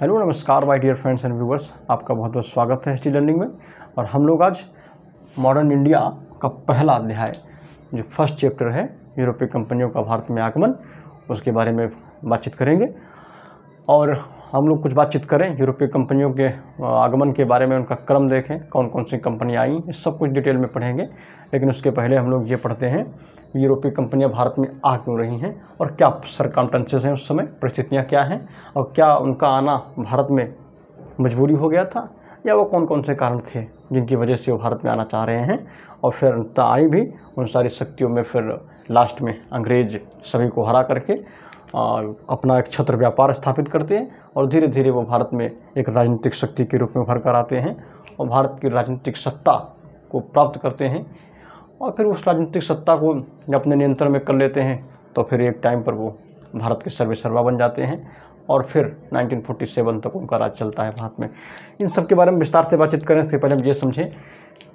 hello नमस्कार my dear friends and viewers आपका बहुत बहुत स्वागत है हिस्ट्री लर्निंग में और हम लोग आज मॉडर्न इंडिया का पहला अध्याय जो फर्स्ट चैप्टर है यूरोपीय कंपनियों का भारत में आगमन उसके बारे में बातचीत करेंगे और हम लोग कुछ बातचीत करें यूरोपीय कंपनियों के आगमन के बारे में उनका क्रम देखें कौन कौन सी कंपनियाँ आई ये सब कुछ डिटेल में पढ़ेंगे लेकिन उसके पहले हम लोग ये पढ़ते हैं यूरोपीय कंपनियाँ भारत में आ क्यों रही हैं और क्या सरकामटेंसेज हैं उस समय परिस्थितियाँ क्या हैं और क्या उनका आना भारत में मजबूरी हो गया था या वो कौन कौन से कारण थे जिनकी वजह से वो भारत में आना चाह रहे हैं और फिर आई भी उन सारी शक्तियों में फिर लास्ट में अंग्रेज सभी को हरा करके अपना एक छत्र व्यापार स्थापित करते हैं और धीरे धीरे वो भारत में एक राजनीतिक शक्ति के रूप में उभर कर आते हैं और भारत की राजनीतिक सत्ता को प्राप्त करते हैं और फिर उस राजनीतिक सत्ता को अपने नियंत्रण में कर लेते हैं तो फिर एक टाइम पर वो भारत के सर्वे सर्वा बन जाते हैं और फिर 1947 तक उनका राज चलता है भारत में इन सब के बारे में विस्तार से बातचीत करें इससे पहले हम ये समझें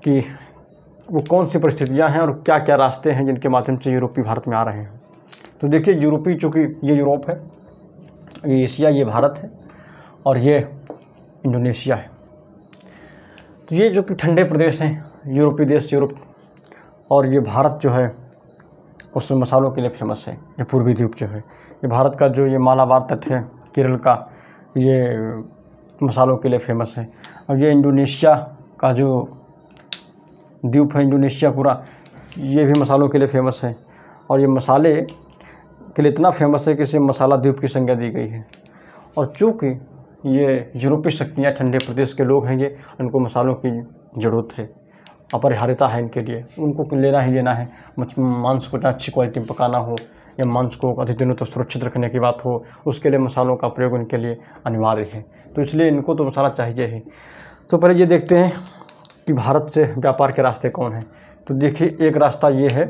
कि वो कौन सी परिस्थितियाँ हैं और क्या क्या रास्ते हैं जिनके माध्यम से यूरोपी भारत में आ रहे हैं तो देखिए यूरोपी चूँकि ये यूरोप है ये एशिया ये भारत है और ये इंडोनेशिया है तो ये जो कि ठंडे प्रदेश हैं यूरोपीय देश यूरोप और ये भारत जो है उसमें मसालों के लिए फेमस है ये पूर्वी द्वीप जो है ये भारत का जो ये मालाबार तट है केरल का ये मसालों के लिए फेमस है अब ये इंडोनेशिया का जो द्वीप है इंडोनेशिया पूरा ये भी मसालों के लिए फेमस है और ये मसाले के लिए इतना फेमस है कि इसे मसाला द्वीप की संज्ञा दी गई है और चूँकि ये यूरोपीय शक्तियाँ ठंडे प्रदेश के लोग हैं ये इनको मसालों की ज़रूरत है अपरिहार्यता है इनके लिए उनको लेना ही लेना है मांस को इतना अच्छी क्वालिटी में पकाना हो या मांस को अधिक दिनों तक तो सुरक्षित रखने की बात हो उसके लिए मसालों का प्रयोग इनके लिए अनिवार्य है तो इसलिए इनको तो मसाला चाहिए ही तो पहले ये देखते हैं कि भारत से व्यापार के रास्ते कौन हैं तो देखिए एक रास्ता ये है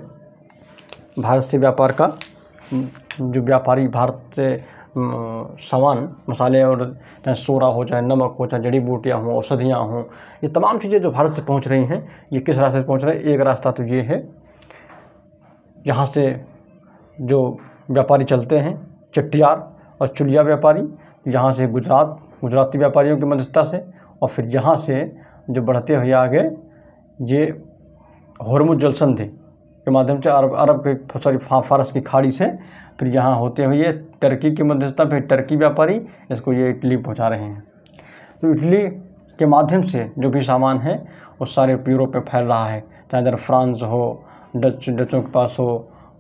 भारत से व्यापार का जो व्यापारी भारत से सामान मसाले और चाहे सोरा हो चाहे नमक हो चाहे जड़ी बूटियाँ हों औषधियाँ हों ये तमाम चीज़ें जो भारत से पहुँच रही हैं ये किस रास्ते से पहुँच रहे हैं एक रास्ता तो ये है यहाँ से जो व्यापारी चलते हैं चट्टियार और चुलिया व्यापारी यहाँ से गुजरात गुजराती व्यापारियों की मदस्ता से और फिर यहाँ से जो बढ़ते हुए आगे ये हॉर्मुज जलसंधि के माध्यम से अरब अरब के सॉरी फारस की खाड़ी से फिर यहाँ होते हुए ये टर्की की मध्यस्थता फिर टर्की व्यापारी इसको ये इटली पहुँचा रहे हैं तो इटली के माध्यम से जो भी सामान है वो सारे यूरोप में फैल रहा है चाहे इधर फ्रांस हो डच डचों के पास हो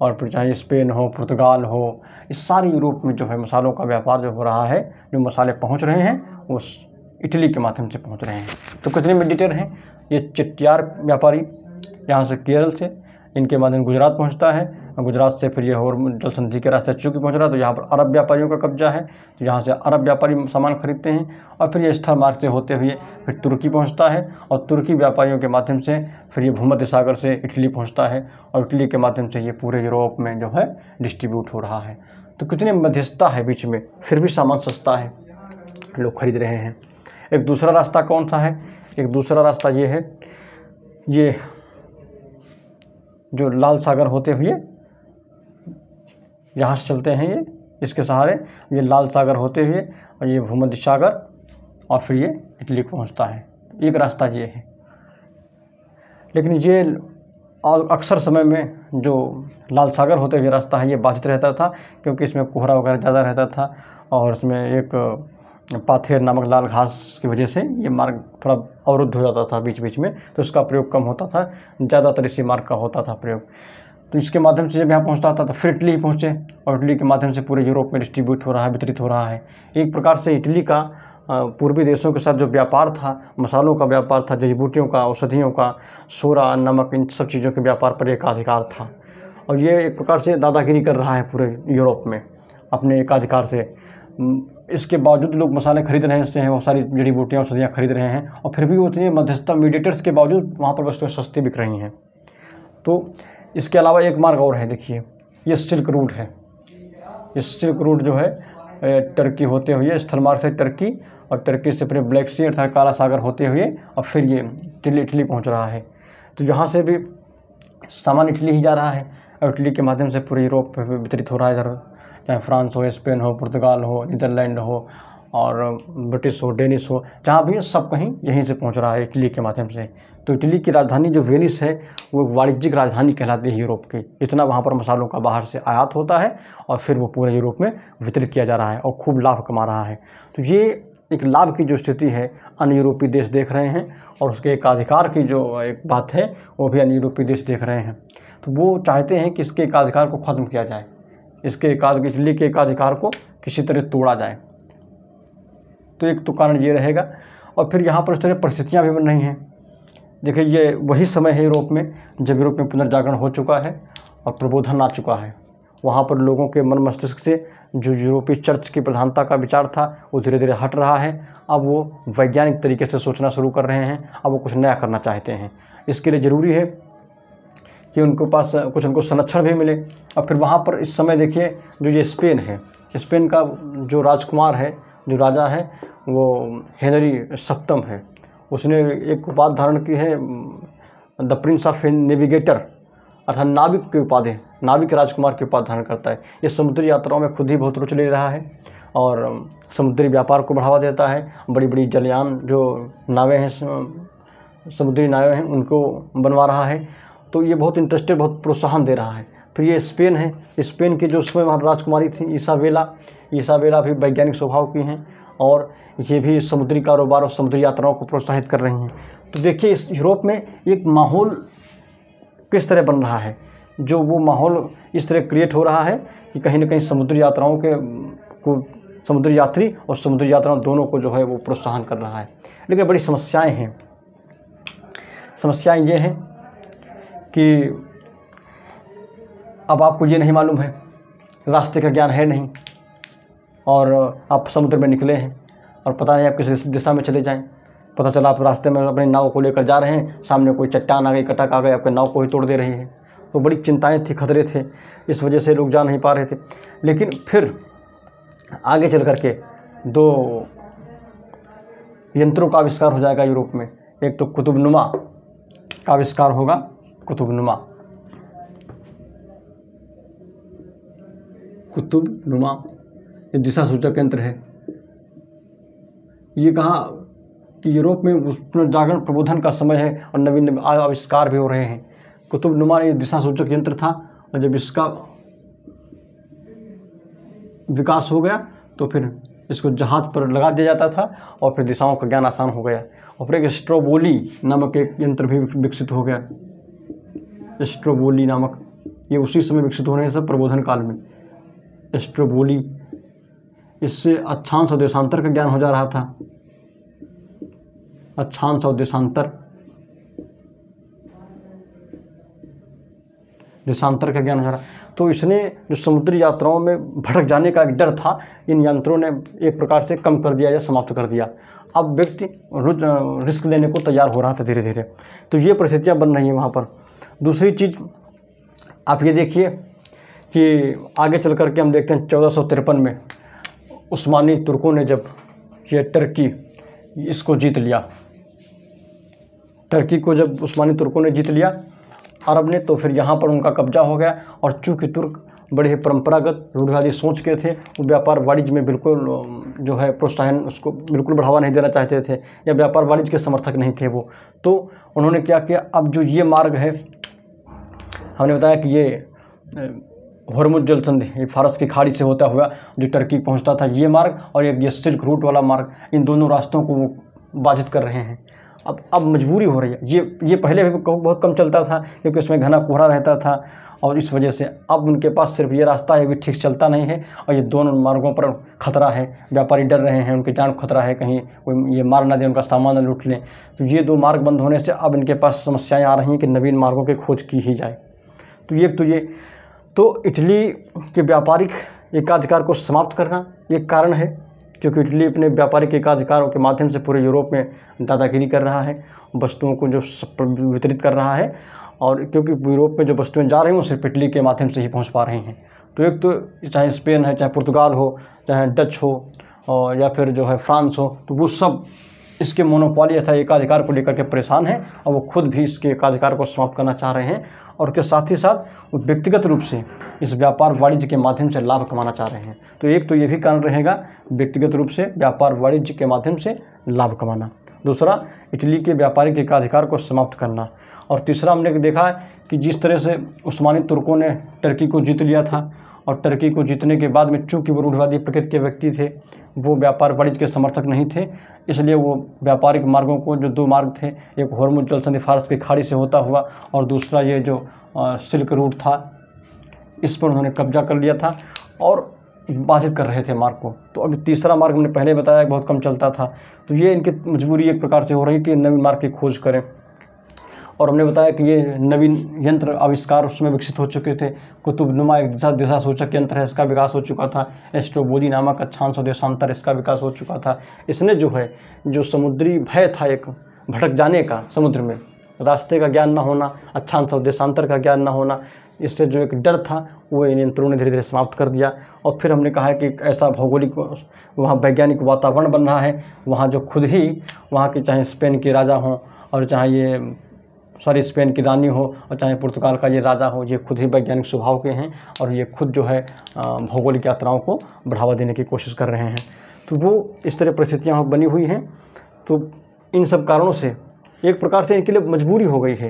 और फिर चाहे स्पेन हो पुर्तगाल हो इस सारे यूरोप में जो है मसालों का व्यापार जो हो रहा है जो मसाले पहुंच रहे हैं वो इटली के माध्यम से पहुंच रहे हैं तो कितने डिटेल हैं ये चट्टियार व्यापारी यहाँ से केरल से इनके माध्यम गुजरात पहुंचता है गुजरात से फिर ये और जल संधि के रास्ते चूँकि पहुँच रहा है तो यहाँ पर अरब व्यापारियों का कब्जा है तो यहाँ से अरब व्यापारी सामान खरीदते हैं और फिर ये स्थल मार्ग से होते हुए फिर तुर्की पहुँचता है और तुर्की व्यापारियों के माध्यम से फिर ये भूमध्य सागर से इटली पहुँचता है और इटली के माध्यम से ये पूरे यूरोप में जो है डिस्ट्रीब्यूट हो रहा है तो कितनी मध्यस्थता है बीच में फिर भी सामान सस्ता है लोग खरीद रहे हैं एक दूसरा रास्ता कौन सा है एक दूसरा रास्ता ये है ये जो लाल सागर होते हुए यहाँ से चलते हैं ये इसके सहारे ये लाल सागर होते हुए और ये भूमध्य सागर और फिर ये इटली पहुँचता है एक रास्ता ये है लेकिन ये अक्सर समय में जो लाल सागर होते हुए रास्ता है ये बाधित रहता था क्योंकि इसमें कोहरा वगैरह ज़्यादा रहता था और इसमें एक पाथेर नामक लाल घास की वजह से ये मार्ग थोड़ा अवरुद्ध हो जाता था बीच बीच में तो इसका प्रयोग कम होता था ज़्यादातर इसी मार्ग का होता था प्रयोग तो इसके माध्यम से जब यहाँ पहुँचता था तो फिर इटली पहुँचे और इटली के माध्यम से पूरे यूरोप में डिस्ट्रीब्यूट हो रहा है वितरित हो रहा है एक प्रकार से इटली का पूर्वी देशों के साथ जो व्यापार था मसालों का व्यापार था जड़ी बूटियों का औषधियों का सोरा नमक इन सब चीज़ों के व्यापार पर एकाधिकार था और ये एक प्रकार से दादागिरी कर रहा है पूरे यूरोप में अपने एकाधिकार से इसके बावजूद लोग मसाले खरीद रहे हैं वो सारी जड़ी बूटियाँ औषधियाँ खरीद रहे हैं और फिर भी वो इतने मध्यस्थता मीडिएटर्स के बावजूद वहाँ पर वस्तुएँ सस्ती बिक रही हैं तो इसके अलावा एक मार्ग और है देखिए ये सिल्क रूट है ये सिल्क रूट जो है टर्की होते हुए स्थल मार्ग से टर्की और टर्की से फिर ब्लैक सी अर्थात काला सागर होते हुए और फिर ये इटली इटली पहुँच रहा है तो जहाँ से भी सामान इटली ही जा रहा है और इटली के माध्यम से पूरे यूरोप वितरित हो रहा है इधर चाहे फ्रांस हो स्पेन हो पुर्तगाल हो नीदरलैंड हो और ब्रिटिश हो डेनिस हो जहाँ भी सब कहीं यहीं से पहुँच रहा है इटली के माध्यम से तो इटली की राजधानी जो वेनिस है वो वाणिज्यिक राजधानी कहलाती है यूरोप की इतना वहाँ पर मसालों का बाहर से आयात होता है और फिर वो पूरे यूरोप में वितरित किया जा रहा है और खूब लाभ कमा रहा है तो ये एक लाभ की जो स्थिति है अन्य यूरोपीय देश देख रहे हैं और उसके एक अधिकार की जो एक बात है वो भी अन्य यूरोपीय देश देख रहे हैं तो वो चाहते हैं कि इसके एक अधिकार को ख़त्म किया जाए इसके एकाध इसलिए के एकाधिकार को किसी तरह तोड़ा जाए तो एक तो कारण ये रहेगा और फिर यहाँ पर इस तरह परिस्थितियाँ भी नहीं हैं देखिए ये वही समय है यूरोप में जब यूरोप में पुनर्जागरण हो चुका है और प्रबोधन आ चुका है वहाँ पर लोगों के मन मस्तिष्क से जो यूरोपीय चर्च की प्रधानता का विचार था वो धीरे धीरे हट रहा है अब वो वैज्ञानिक तरीके से सोचना शुरू कर रहे हैं अब वो कुछ नया करना चाहते हैं इसके लिए ज़रूरी है कि उनके पास कुछ उनको संरक्षण भी मिले और फिर वहाँ पर इस समय देखिए जो ये स्पेन है स्पेन का जो राजकुमार है जो राजा है वो हेनरी सप्तम है उसने एक उपाधि धारण की है द प्रिंस ऑफ नेविगेटर अर्थात नाविक की उपाधि नाविक राजकुमार की उपाधि धारण करता है ये समुद्री यात्राओं में खुद ही बहुत रुचि ले रहा है और समुद्री व्यापार को बढ़ावा देता है बड़ी बड़ी जलयान जो नावें हैं समुद्री नावें हैं उनको बनवा रहा है तो ये बहुत इंटरेस्टेड बहुत प्रोत्साहन दे रहा है फिर ये स्पेन है स्पेन की जो स्वयं राजकुमारी थी ईसाबेला ईसाबेला भी वैज्ञानिक स्वभाव की हैं और ये भी समुद्री कारोबार और समुद्री यात्राओं को प्रोत्साहित कर रही हैं तो देखिए इस यूरोप में एक माहौल किस तरह बन रहा है जो वो माहौल इस तरह क्रिएट हो रहा है कि कहीं ना कहीं समुद्री यात्राओं के को समुद्री यात्री और समुद्री यात्राओं दोनों को जो है वो प्रोत्साहन कर रहा है लेकिन बड़ी समस्याएं हैं समस्याएं ये हैं कि अब आपको ये नहीं मालूम है रास्ते का ज्ञान है नहीं और आप समुद्र में निकले हैं और पता नहीं आप किस दिशा में चले जाएं पता चला आप रास्ते में अपनी नाव को लेकर जा रहे हैं सामने कोई चट्टान आ गई कटक आ गए आपके नाव को ही तोड़ दे रही है तो बड़ी चिंताएं थी खतरे थे इस वजह से लोग जा नहीं पा रहे थे लेकिन फिर आगे चल करके दो यंत्रों का आविष्कार हो जाएगा यूरोप में एक तो कुतुबनुमा का आविष्कार होगा कुतुबनुमा कुतुबनुमा ये दिशा सूचक यंत्र है ये कहा कि यूरोप में उस पुनर्जागरण प्रबोधन का समय है और नवीन आविष्कार भी हो रहे हैं कुतुबनुमा ये दिशा सूचक यंत्र था और जब इसका विकास हो गया तो फिर इसको जहाज पर लगा दिया जाता था और फिर दिशाओं का ज्ञान आसान हो गया और फिर एक स्ट्रोबोली नामक एक यंत्र भी विकसित हो गया एस्ट्रोबोली नामक ये उसी समय विकसित हो रहे हैं सब प्रबोधन काल में एस्ट्रोबोली इससे अच्छांश और देशांतर का ज्ञान हो जा रहा था अच्छांश और देशांतर देशांतर का ज्ञान हो जा रहा तो इसने जो समुद्री यात्राओं में भटक जाने का एक डर था इन यंत्रों ने एक प्रकार से कम कर दिया या समाप्त कर दिया अब व्यक्ति रिस्क लेने को तैयार हो रहा था धीरे धीरे तो ये परिस्थितियाँ बन रही हैं वहाँ पर दूसरी चीज़ आप ये देखिए कि आगे चल कर के हम देखते हैं चौदह में उस्मानी तुर्कों ने जब ये टर्की इसको जीत लिया टर्की को जब उस्मानी तुर्कों ने जीत लिया अरब ने तो फिर यहाँ पर उनका कब्जा हो गया और चूँकि तुर्क बड़े ही परंपरागत रूढ़िवादी सोच के थे वो व्यापार वाणिज्य में बिल्कुल जो है प्रोत्साहन उसको बिल्कुल बढ़ावा नहीं देना चाहते थे या व्यापार वाणिज्य के समर्थक नहीं थे वो तो उन्होंने क्या किया अब जो ये मार्ग है हमने बताया कि ये हरमुज जल संधि ये फारस की खाड़ी से होता हुआ जो टर्की पहुंचता था ये मार्ग और एक ये सिल्क रूट वाला मार्ग इन दोनों रास्तों को वो बाधित कर रहे हैं अब अब मजबूरी हो रही है ये ये पहले भी बहुत कम चलता था क्योंकि उसमें घना कोहरा रहता था और इस वजह से अब उनके पास सिर्फ ये रास्ता है भी ठीक चलता नहीं है और ये दोनों मार्गों पर खतरा है व्यापारी डर रहे हैं उनकी जान खतरा है कहीं कोई ये मार ना दे उनका सामान लूट लें तो ये दो मार्ग बंद होने से अब इनके पास समस्याएँ आ रही हैं कि नवीन मार्गों की खोज की ही जाए तो ये तो ये तो इटली के व्यापारिक एकाधिकार को समाप्त करना एक कारण है क्योंकि इटली अपने व्यापारिक एकाधिकारों के माध्यम से पूरे यूरोप में दादागिरी कर रहा है वस्तुओं को जो वितरित कर रहा है और क्योंकि यूरोप में जो वस्तुएँ जा रही हैं वो सिर्फ इटली के माध्यम से ही पहुँच पा रही हैं तो एक तो चाहे स्पेन है चाहे पुर्तगाल हो चाहे डच हो और या फिर जो है फ्रांस हो तो वो सब इसके मोनोपोली तथा एकाधिकार को लेकर के परेशान हैं और वो खुद भी इसके एकाधिकार को समाप्त करना चाह रहे हैं और उसके साथ ही साथ वो व्यक्तिगत रूप से इस व्यापार वाणिज्य के माध्यम से लाभ कमाना चाह रहे हैं तो एक तो ये भी कारण रहेगा व्यक्तिगत रूप से व्यापार वाणिज्य के माध्यम से लाभ कमाना दूसरा इटली के व्यापारिक एकाधिकार को समाप्त करना और तीसरा हमने देखा है कि जिस तरह से उस्मानी तुर्कों ने टर्की को जीत लिया था और टर्की को जीतने के बाद में चूँकि वो रूढ़वादी प्रकृति के व्यक्ति थे वो व्यापार वाणिज्य के समर्थक नहीं थे इसलिए वो व्यापारिक मार्गों को जो दो मार्ग थे एक हॉर्मुज जलसंधि फारस की खाड़ी से होता हुआ और दूसरा ये जो सिल्क रूट था इस पर उन्होंने कब्जा कर लिया था और बाधित कर रहे थे मार्ग को तो अभी तीसरा मार्ग हमने पहले बताया बहुत कम चलता था तो ये इनकी मजबूरी एक प्रकार से हो रही कि नवीन मार्ग की खोज करें और हमने बताया कि ये नवीन यंत्र आविष्कार उसमें विकसित हो चुके थे कुतुबनुमा एक दिशा दिशा सूचक यंत्र है इसका विकास हो चुका था एस्ट्रोबोजी नामक अच्छांश देशांतर इसका विकास हो चुका था इसने जो है जो समुद्री भय था एक भटक जाने का समुद्र में रास्ते का ज्ञान न होना अच्छांश और देशांतर का ज्ञान न होना इससे जो एक डर था वो इन यंत्रों ने धीरे धीरे समाप्त कर दिया और फिर हमने कहा है कि ऐसा भौगोलिक वहाँ वैज्ञानिक वातावरण बन रहा है वहाँ जो खुद ही वहाँ के चाहे स्पेन के राजा हों और चाहे ये सॉरी स्पेन की रानी हो और चाहे पुर्तगाल का ये राजा हो ये खुद ही वैज्ञानिक स्वभाव के हैं और ये खुद जो है भौगोलिक यात्राओं को बढ़ावा देने की कोशिश कर रहे हैं तो वो इस तरह परिस्थितियाँ बनी हुई हैं तो इन सब कारणों से एक प्रकार से इनके लिए मजबूरी हो गई है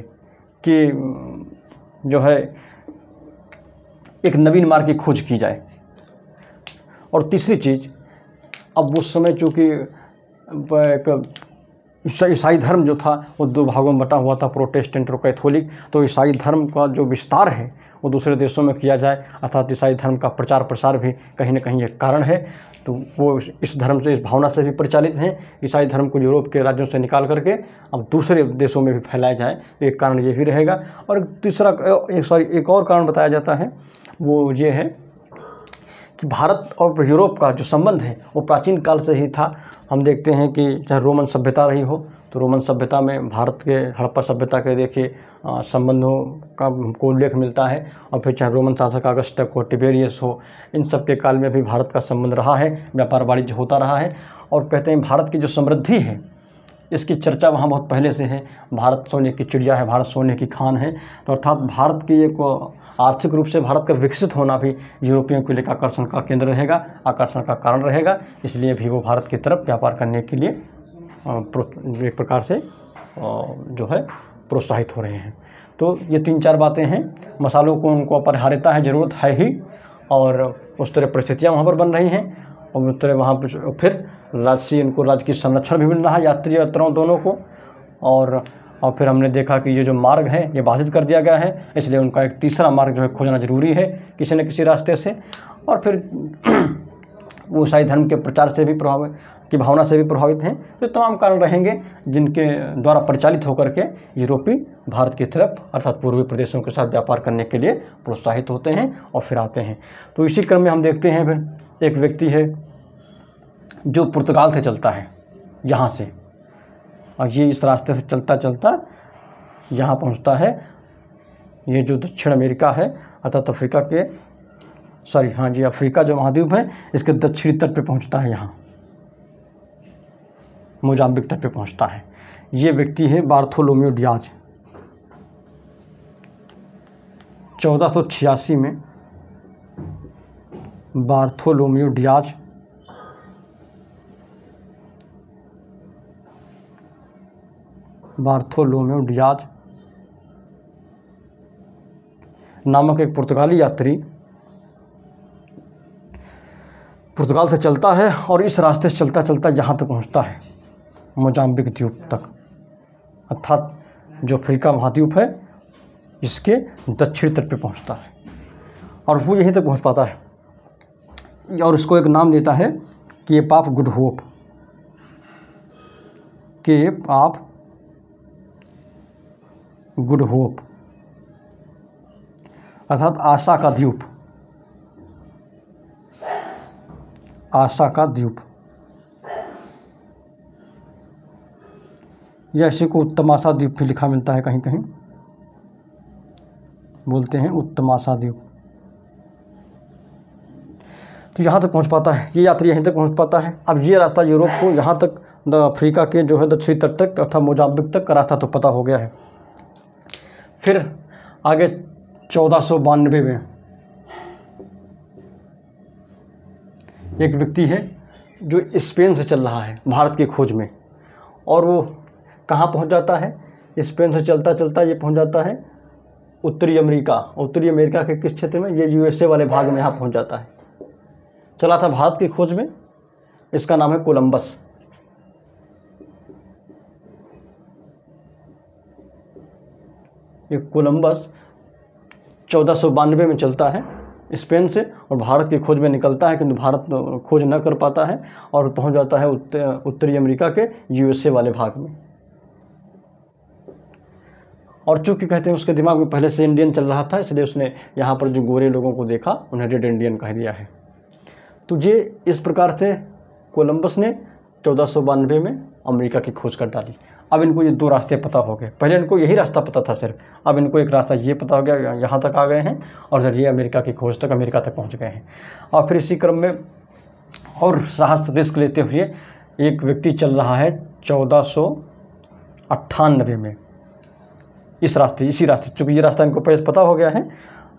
कि जो है एक नवीन मार्ग की खोज की जाए और तीसरी चीज़ अब उस समय चूँकि एक ईसाई धर्म जो था वो दो भागों में बटा हुआ था प्रोटेस्टेंट और कैथोलिक तो ईसाई धर्म का जो विस्तार है वो दूसरे देशों में किया जाए अर्थात ईसाई धर्म का प्रचार प्रसार भी कहीं ना कहीं एक कारण है तो वो इस धर्म से इस भावना से भी परिचालित हैं ईसाई धर्म को यूरोप के राज्यों से निकाल करके अब दूसरे देशों में भी फैलाया जाए तो एक कारण ये भी रहेगा और तीसरा एक सॉरी एक और कारण बताया जाता है वो ये है कि भारत और यूरोप का जो संबंध है वो प्राचीन काल से ही था हम देखते हैं कि चाहे रोमन सभ्यता रही हो तो रोमन सभ्यता में भारत के हड़प्पा सभ्यता के देखिए संबंधों का हमको उल्लेख मिलता है और फिर चाहे रोमन शासक अगस्त हो टिबेरियस हो इन सब के काल में भी भारत का संबंध रहा है व्यापार वाणिज्य होता रहा है और कहते हैं भारत की जो समृद्धि है इसकी चर्चा वहाँ बहुत पहले से है भारत सोने की चिड़िया है भारत सोने की खान है तो अर्थात भारत की एक आर्थिक रूप से भारत का विकसित होना भी यूरोपियों के लिए आकर्षण का केंद्र रहेगा आकर्षण का कारण रहेगा इसलिए भी वो भारत की तरफ व्यापार करने के लिए एक प्रकार से जो है प्रोत्साहित हो रहे हैं तो ये तीन चार बातें हैं मसालों को उनको अपरिहार्यता है ज़रूरत है ही और उस तरह परिस्थितियाँ वहाँ पर बन रही हैं और उस तरह वहाँ पर फिर राज्य इनको राज्य की संरक्षण भी मिल रहा है यात्री यात्राओं दोनों को और और फिर हमने देखा कि ये जो मार्ग है ये बाधित कर दिया गया है इसलिए उनका एक तीसरा मार्ग जो है खोजना ज़रूरी है किसी न किसी रास्ते से और फिर वो ईसाई धर्म के प्रचार से भी प्रभावित की भावना से भी प्रभावित हैं तो तमाम कारण रहेंगे जिनके द्वारा परिचालित होकर के यूरोपी भारत की तरफ अर्थात पूर्वी प्रदेशों के साथ व्यापार करने के लिए प्रोत्साहित होते हैं और फिर आते हैं तो इसी क्रम में हम देखते हैं फिर एक व्यक्ति है जो पुर्तगाल से चलता है यहाँ से और ये इस रास्ते से चलता चलता यहाँ पहुँचता है ये जो दक्षिण अमेरिका है अर्थात अफ्रीका के सॉरी हाँ जी अफ्रीका जो महाद्वीप है इसके दक्षिणी तट पे पहुँचता है यहाँ मोजाम्बिक तट पे पहुँचता है ये व्यक्ति है बार्थोलोमियो डियाज चौदह सौ छियासी में बार्थोलोमियो डियाज बार्थोलोमेव डियाज नामक एक पुर्तगाली यात्री पुर्तगाल से चलता है और इस रास्ते से चलता चलता यहाँ तक पहुँचता है मोजाम्बिक द्वीप तक अर्थात जो अफ्रीका महाद्वीप है इसके दक्षिण तट पे पहुँचता है और वो यहीं तक पहुँच पाता है और इसको एक नाम देता है कि ऑफ पाप गुड होप के पाप गुड होप अर्थात आशा का द्वीप आशा का द्वीप या इसी को उत्तमाशा द्वीप भी लिखा मिलता है कहीं कहीं बोलते हैं उत्तमाशा द्वीप तो यहाँ तक पहुँच पाता है ये यात्री यहीं तक पहुँच पाता है अब ये रास्ता यूरोप को यहाँ तक अफ्रीका के जो है दक्षिणी तट तक अर्थात मोजाम्बिक तक का रास्ता तो पता हो गया है फिर आगे चौदह सौ बानबे में एक व्यक्ति है जो स्पेन से चल रहा है भारत की खोज में और वो कहाँ पहुँच जाता है स्पेन से चलता चलता ये पहुँच जाता है उत्तरी अमेरिका उत्तरी अमेरिका के किस क्षेत्र में ये यूएसए वाले भाग में यहाँ पहुँच जाता है चला था भारत की खोज में इसका नाम है कोलंबस ये कोलंबस चौदह में चलता है स्पेन से और भारत की खोज में निकलता है किंतु भारत खोज न कर पाता है और पहुंच जाता है उत्तरी अमेरिका के यूएसए वाले भाग में और चूंकि कहते हैं उसके दिमाग में पहले से इंडियन चल रहा था इसलिए उसने यहाँ पर जो गोरे लोगों को देखा उन्हें रेड इंडियन कह दिया है तो ये इस प्रकार से कोलंबस ने चौदह में अमेरिका की खोज कर डाली अब इनको ये दो रास्ते पता हो गए पहले इनको यही रास्ता पता था सिर्फ अब इनको एक रास्ता ये पता हो गया यहाँ तक आ गए हैं और सर ये अमेरिका की खोज तक अमेरिका तक पहुँच गए हैं और फिर इसी क्रम में और साहस रिस्क लेते हुए एक व्यक्ति चल रहा है चौदह सौ अट्ठानबे में इस रास्ते इसी रास्ते चूँकि ये रास्ता इनको पहले पता हो गया है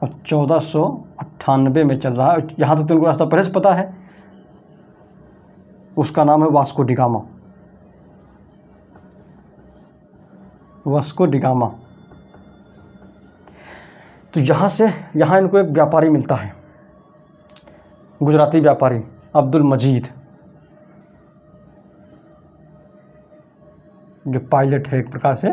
और चौदह सौ अट्ठानबे में चल रहा है यहाँ तक तो इनको रास्ता पहले पता है उसका नाम है वास्को डिगामा वस्को डिगामा तो यहाँ से यहाँ इनको एक व्यापारी मिलता है गुजराती व्यापारी अब्दुल मजीद जो पायलट है एक प्रकार से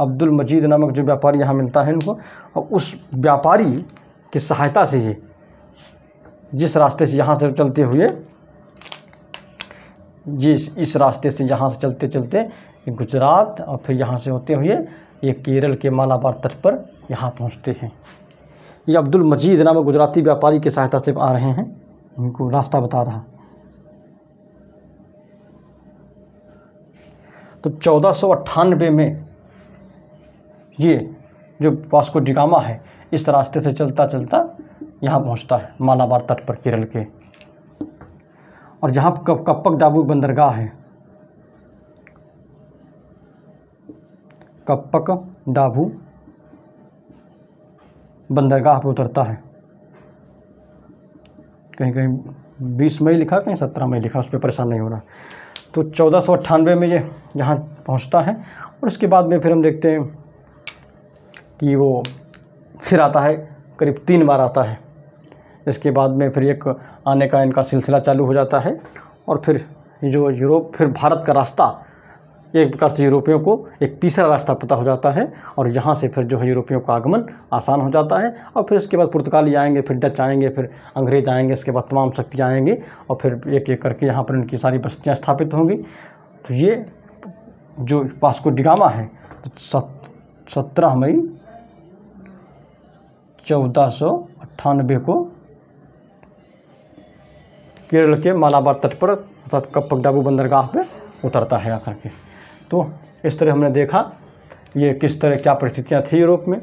अब्दुल मजीद नामक जो व्यापारी यहाँ मिलता है इनको और उस व्यापारी की सहायता से ये जिस रास्ते से यहाँ से चलते हुए जिस इस रास्ते से यहाँ से चलते चलते गुजरात और फिर यहाँ से होते हुए ये केरल के मालाबार तट पर यहाँ पहुँचते हैं ये अब्दुल मजीद नाम गुजराती व्यापारी की सहायता से आ रहे हैं इनको रास्ता बता रहा तो चौदह सौ अट्ठानबे में ये जो वास्को डिगामा है इस रास्ते से चलता चलता यहाँ पहुँचता है मालाबार तट पर केरल के और यहाँ कप कपक डाबू बंदरगाह है कपक डाबू बंदरगाह पर उतरता है कहीं कहीं बीस मई लिखा कहीं सत्रह मई लिखा उस पर परेशान नहीं होना तो चौदह सौ अट्ठानवे में ये यहाँ पहुँचता है और उसके बाद में फिर हम देखते हैं कि वो फिर आता है करीब तीन बार आता है इसके बाद में फिर एक आने का इनका सिलसिला चालू हो जाता है और फिर जो यूरोप फिर भारत का रास्ता एक प्रकार से यूरोपियों को एक तीसरा रास्ता पता हो जाता है और यहाँ से फिर जो है यूरोपियों का आगमन आसान हो जाता है और फिर इसके बाद पुर्तगाली आएंगे फिर डच आएंगे फिर अंग्रेज आएंगे इसके बाद तमाम शक्तियाँ आएंगे और फिर एक एक करके यहाँ पर इनकी सारी बस्तियाँ स्थापित होंगी तो ये जो पास्को डिगामा है तो सत्रह मई चौदह सौ अट्ठानबे को केरल के मालाबार तट पर अर्थात कप्पक डाबू बंदरगाह पर उतरता है आकर के तो इस तरह हमने देखा ये किस तरह क्या परिस्थितियाँ थी यूरोप में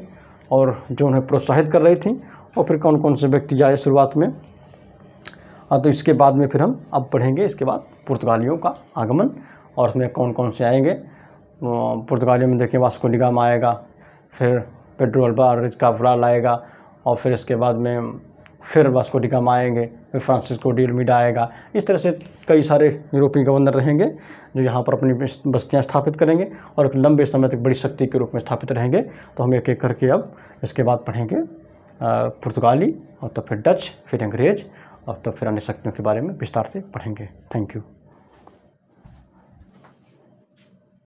और जो उन्हें प्रोत्साहित कर रही थी और फिर कौन कौन से व्यक्ति आए शुरुआत में हाँ, तो इसके बाद में फिर हम अब पढ़ेंगे इसके बाद पुर्तगालियों का आगमन और उसमें कौन कौन से आएंगे पुर्तगालियों में देखिए वास्को निगाम आएगा फिर पेट्रोल पेड्रो का रिजकावराल आएगा और फिर इसके बाद में फिर वास्को डिगामा आएंगे फिर फ्रांसिस्को डीलमिड आएगा इस तरह से कई सारे यूरोपीय गवर्नर रहेंगे जो यहाँ पर अपनी बस्तियाँ स्थापित करेंगे और एक लंबे समय तक बड़ी शक्ति के रूप में स्थापित रहेंगे तो हम एक एक करके अब इसके बाद पढ़ेंगे पुर्तगाली और तो फिर डच फिर अंग्रेज और तो फिर अन्य शक्तियों के बारे में विस्तार से पढ़ेंगे थैंक यू